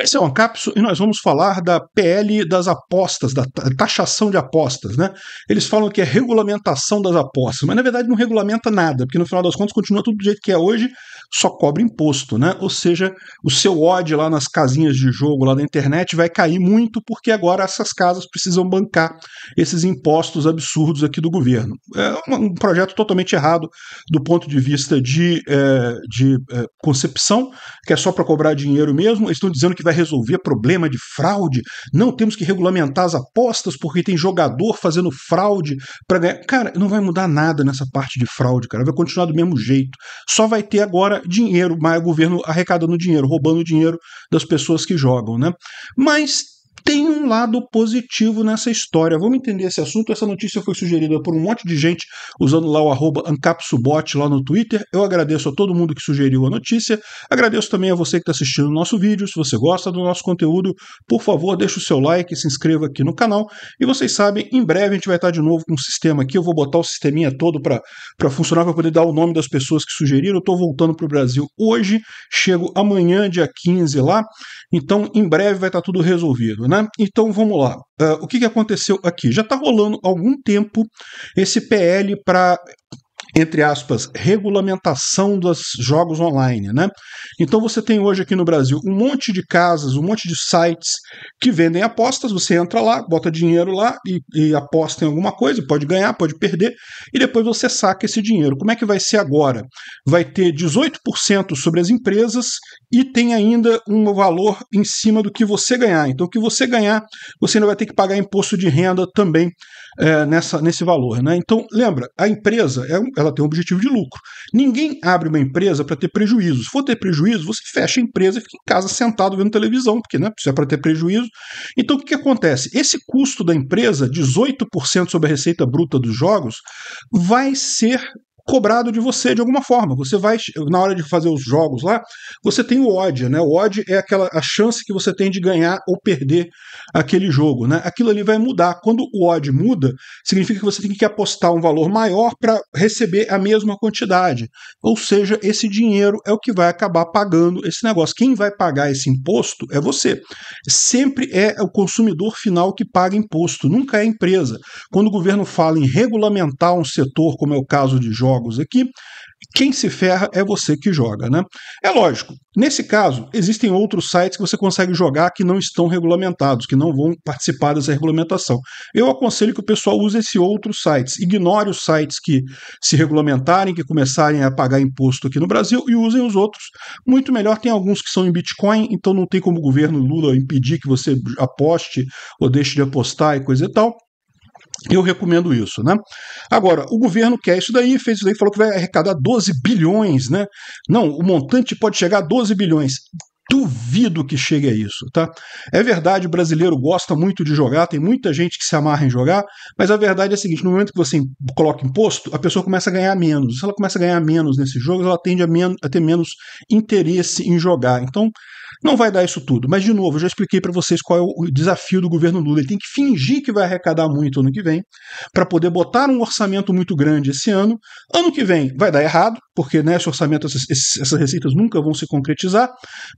Esse é o cápsula e nós vamos falar da PL das apostas, da taxação de apostas. Né? Eles falam que é regulamentação das apostas, mas na verdade não regulamenta nada, porque no final das contas continua tudo do jeito que é hoje, só cobra imposto. Né? Ou seja, o seu odd lá nas casinhas de jogo lá na internet vai cair muito, porque agora essas casas precisam bancar esses impostos absurdos aqui do governo. É um projeto totalmente errado do ponto de vista de, é, de é, concepção, que é só para cobrar dinheiro mesmo. Eles estão dizendo que vai resolver problema de fraude, não temos que regulamentar as apostas porque tem jogador fazendo fraude para ganhar. Cara, não vai mudar nada nessa parte de fraude, cara. Vai continuar do mesmo jeito. Só vai ter agora dinheiro, mas o governo arrecadando dinheiro, roubando dinheiro das pessoas que jogam, né? Mas tem um lado positivo nessa história. Vamos entender esse assunto. Essa notícia foi sugerida por um monte de gente usando lá o arroba Ancapsubot lá no Twitter. Eu agradeço a todo mundo que sugeriu a notícia. Agradeço também a você que está assistindo o nosso vídeo. Se você gosta do nosso conteúdo, por favor, deixe o seu like, se inscreva aqui no canal. E vocês sabem, em breve a gente vai estar tá de novo com o sistema aqui. Eu vou botar o sisteminha todo para funcionar, para poder dar o nome das pessoas que sugeriram. Eu estou voltando para o Brasil hoje. Chego amanhã, dia 15 lá. Então, em breve vai estar tá tudo resolvido. Né? né? Então vamos lá. Uh, o que, que aconteceu aqui? Já está rolando algum tempo esse PL para entre aspas, regulamentação dos jogos online, né? Então você tem hoje aqui no Brasil um monte de casas, um monte de sites que vendem apostas, você entra lá, bota dinheiro lá e, e aposta em alguma coisa, pode ganhar, pode perder, e depois você saca esse dinheiro. Como é que vai ser agora? Vai ter 18% sobre as empresas e tem ainda um valor em cima do que você ganhar. Então o que você ganhar, você ainda vai ter que pagar imposto de renda também é, nessa, nesse valor, né? Então lembra, a empresa, é ela ela tem um objetivo de lucro. Ninguém abre uma empresa para ter prejuízo. Se for ter prejuízo, você fecha a empresa e fica em casa sentado vendo televisão, porque né, isso é para ter prejuízo. Então o que, que acontece? Esse custo da empresa, 18% sobre a receita bruta dos jogos, vai ser cobrado de você de alguma forma. Você vai, na hora de fazer os jogos lá, você tem o ódio, né? O ódio é aquela a chance que você tem de ganhar ou perder aquele jogo, né? Aquilo ali vai mudar. Quando o ódio muda, significa que você tem que apostar um valor maior para receber a mesma quantidade. Ou seja, esse dinheiro é o que vai acabar pagando esse negócio. Quem vai pagar esse imposto é você. Sempre é o consumidor final que paga imposto, nunca é a empresa. Quando o governo fala em regulamentar um setor, como é o caso de jogos, jogos aqui, quem se ferra é você que joga, né? É lógico. Nesse caso, existem outros sites que você consegue jogar que não estão regulamentados, que não vão participar dessa regulamentação. Eu aconselho que o pessoal use esses outros sites. Ignore os sites que se regulamentarem, que começarem a pagar imposto aqui no Brasil e usem os outros. Muito melhor, tem alguns que são em Bitcoin, então não tem como o governo Lula impedir que você aposte ou deixe de apostar e coisa e tal. Eu recomendo isso, né? Agora, o governo quer isso daí, fez isso daí, falou que vai arrecadar 12 bilhões, né? Não, o montante pode chegar a 12 bilhões. Duvido que chegue a isso, tá? É verdade, o brasileiro gosta muito de jogar, tem muita gente que se amarra em jogar, mas a verdade é a seguinte: no momento que você coloca imposto, a pessoa começa a ganhar menos. Se ela começa a ganhar menos nesses jogos, ela tende a, men a ter menos interesse em jogar. Então, não vai dar isso tudo. Mas, de novo, eu já expliquei para vocês qual é o desafio do governo Lula. Ele tem que fingir que vai arrecadar muito ano que vem, para poder botar um orçamento muito grande esse ano. Ano que vem vai dar errado, porque né, orçamento, essas, essas receitas nunca vão se concretizar,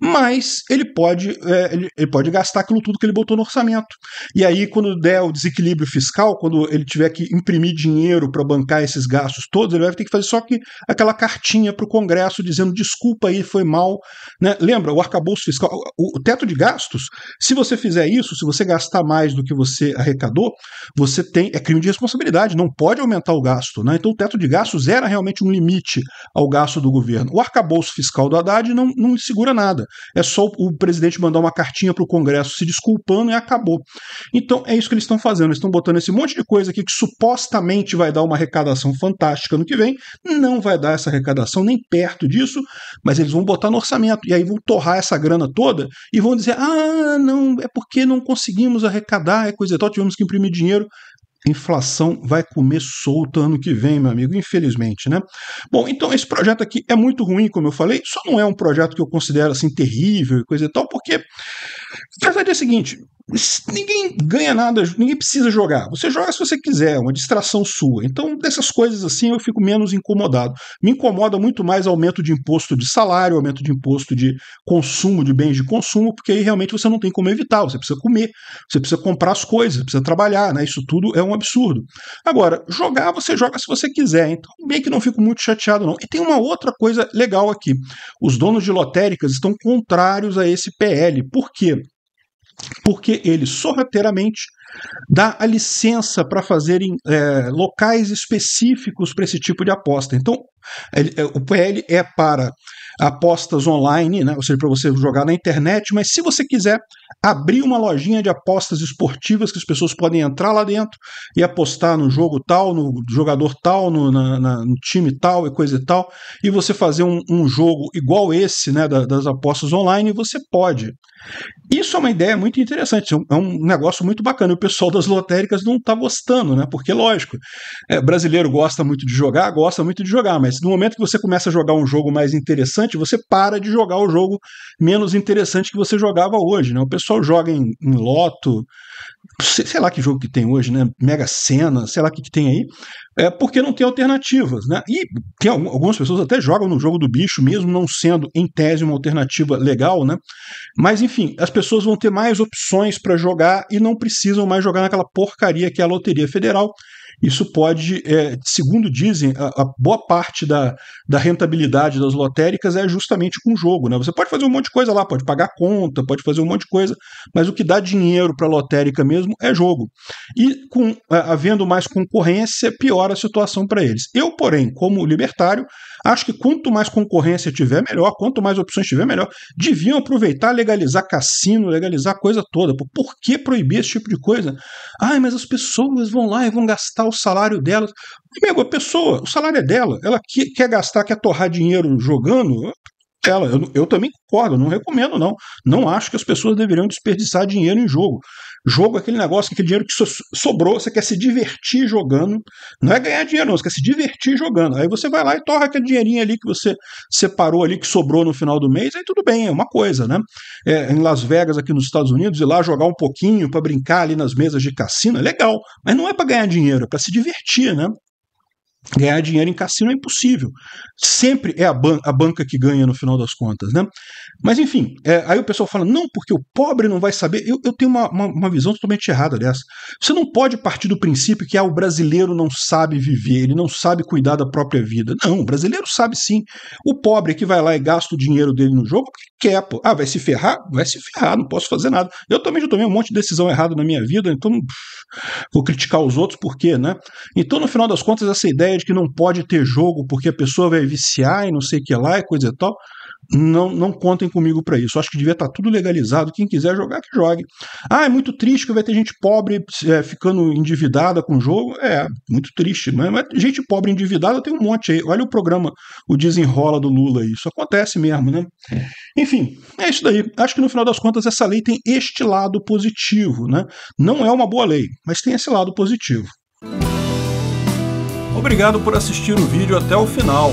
mas ele pode, é, ele, ele, pode gastar aquilo tudo que ele botou no orçamento. E aí, quando der o desequilíbrio fiscal, quando ele tiver que imprimir dinheiro para bancar esses gastos todos, ele vai ter que fazer só que aquela cartinha para o Congresso dizendo desculpa aí, foi mal. Né? Lembra, o arcabouço fiscal, o, o teto de gastos, se você fizer isso, se você gastar mais do que você arrecadou, você tem. é crime de responsabilidade, não pode aumentar o gasto. Né? Então o teto de gastos era realmente um limite ao gasto do governo. O arcabouço fiscal do Haddad não, não segura nada. É só o presidente mandar uma cartinha para o Congresso se desculpando e acabou. Então é isso que eles estão fazendo. Eles estão botando esse monte de coisa aqui que supostamente vai dar uma arrecadação fantástica no que vem. Não vai dar essa arrecadação nem perto disso, mas eles vão botar no orçamento. E aí vão torrar essa grana toda e vão dizer: ah, não, é porque não conseguimos arrecadar, é coisa e tal, tivemos que imprimir dinheiro inflação vai comer solta ano que vem, meu amigo, infelizmente, né? Bom, então esse projeto aqui é muito ruim, como eu falei, só não é um projeto que eu considero assim terrível e coisa e tal, porque a verdade é a seguinte: ninguém ganha nada, ninguém precisa jogar. Você joga se você quiser, é uma distração sua. Então, dessas coisas assim, eu fico menos incomodado. Me incomoda muito mais aumento de imposto de salário, aumento de imposto de consumo, de bens de consumo, porque aí realmente você não tem como evitar, você precisa comer, você precisa comprar as coisas, precisa trabalhar, né? Isso tudo é um absurdo. Agora, jogar, você joga se você quiser, então bem que não fico muito chateado, não. E tem uma outra coisa legal aqui. Os donos de lotéricas estão contrários a esse PL. Por quê? porque ele sorrateiramente dá a licença para fazerem é, locais específicos para esse tipo de aposta. Então, ele, é, o PL é para apostas online, né? ou seja, para você jogar na internet, mas se você quiser abrir uma lojinha de apostas esportivas que as pessoas podem entrar lá dentro e apostar no jogo tal, no jogador tal, no, na, na, no time tal e coisa e tal, e você fazer um, um jogo igual esse, né, da, das apostas online, você pode. Isso é uma ideia muito interessante, é um é negócio muito bacana. E o pessoal das lotéricas não está gostando, né? Porque, lógico, é, brasileiro gosta muito de jogar, gosta muito de jogar, mas no momento que você começa a jogar um jogo mais interessante, você para de jogar o jogo menos interessante que você jogava hoje, né? O pessoal pessoal joga em, em loto, sei lá que jogo que tem hoje, né? Mega Sena, sei lá o que, que tem aí, é porque não tem alternativas, né? E tem algumas pessoas até jogam no jogo do bicho, mesmo não sendo em tese uma alternativa legal, né? Mas enfim, as pessoas vão ter mais opções para jogar e não precisam mais jogar naquela porcaria que é a Loteria Federal. Isso pode, é, segundo dizem, a, a, boa parte da, da rentabilidade das lotéricas é justamente com o jogo, né? Você pode fazer um monte de coisa lá, pode pagar conta, pode fazer um monte de coisa, mas o que dá dinheiro para a lotérica mesmo mesmo é jogo. E com, havendo mais concorrência, piora a situação para eles. Eu, porém, como libertário, acho que quanto mais concorrência tiver, melhor, quanto mais opções tiver, melhor. Deviam aproveitar, legalizar cassino, legalizar a coisa toda. Por que proibir esse tipo de coisa? Ai, mas as pessoas vão lá e vão gastar o salário delas. Amigo, a pessoa, o salário é dela, ela quer gastar, quer torrar dinheiro jogando, ela. Eu, eu também concordo, não recomendo, não. Não acho que as pessoas deveriam desperdiçar dinheiro em jogo. Jogo é aquele negócio, aquele dinheiro que so, sobrou, você quer se divertir jogando. Não é ganhar dinheiro, não, você quer se divertir jogando. Aí você vai lá e torra aquele dinheirinho ali que você separou ali, que sobrou no final do mês, aí tudo bem, é uma coisa, né? É, em Las Vegas, aqui nos Estados Unidos, ir lá jogar um pouquinho para brincar ali nas mesas de cassino, é legal. Mas não é para ganhar dinheiro, é para se divertir, né? Ganhar dinheiro em cassino é impossível. Sempre é a, ban a banca que ganha no final das contas, né? Mas enfim, é, aí o pessoal fala, não, porque o pobre não vai saber. Eu, eu tenho uma, uma, uma, visão totalmente errada dessa. Você não pode partir do princípio que ah, o brasileiro não sabe viver, ele não sabe cuidar da própria vida. Não, o brasileiro sabe sim. O pobre é que vai lá e gasta o dinheiro dele no jogo, porque quer, pô. Ah, vai se ferrar? Vai se ferrar, não posso fazer nada. Eu também já tomei um monte de decisão errada na minha vida, então vou criticar os outros por quê, né? Então, no final das contas, essa ideia de que não pode ter jogo porque a pessoa vai viciar e não sei o que lá e coisa e tal, não, não contem comigo para isso. Acho que devia estar tá tudo legalizado. Quem quiser jogar, que jogue. Ah, é muito triste que vai ter gente pobre é, ficando endividada com o jogo. É, muito triste. Mas, mas gente pobre endividada tem um monte aí. Olha o programa, o desenrola do Lula. Isso acontece mesmo, né? É. Enfim, é isso daí. Acho que no final das contas essa lei tem este lado positivo, né? Não é uma boa lei, mas tem esse lado positivo. Obrigado por assistir o vídeo até o final.